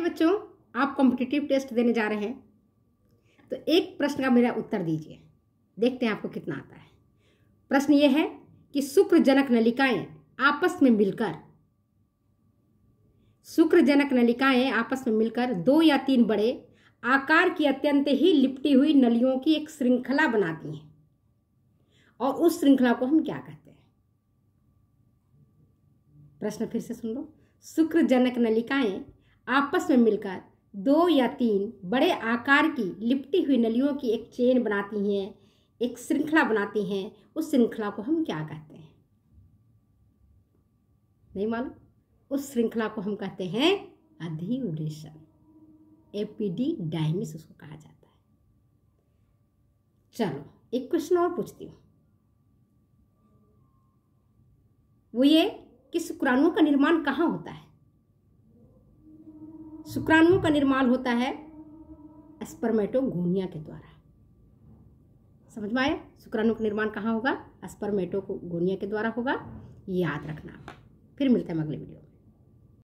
यानी बच्चों आप कॉम्पिटिटिव टेस्ट देने जा रहे हैं तो एक प्रश्न का मेरा उत्तर दीजिए देखते हैं आपको कितना आता है प्रश्न यह है कि शुक्रजनक नलिकाएं आपस में मिलकर शुक्रजनक नलिकाएं आपस में मिलकर दो या तीन बड़े आकार की अत्यंत ही लिपटी हुई नलियों की एक श्रृंखला बनाती हैं और उस श्रृंखला को हम क्या कहते हैं प्रश्न फिर से सुन लो शुक्रजनक नलिकाएं आपस में मिलकर दो या तीन बड़े आकार की लिपटी हुई नलियों की एक चेन बनाती हैं एक श्रृंखला बनाती हैं उस श्रृंखला को हम क्या कहते हैं नहीं मालूम उस श्रृंखला को हम कहते हैं अधिउरेशन एपीडी डायमिस उसको कहा जाता है चलो एक क्वेश्चन और पूछती हूँ वो ये कि शुक्राणुओं का निर्माण कहाँ होता है शुक्राणुओं का निर्माण होता है गोनिया के द्वारा समझ में आया शुक्राणु का निर्माण कहाँ होगा गोनिया के द्वारा होगा याद रखना फिर मिलते हैं अगले वीडियो में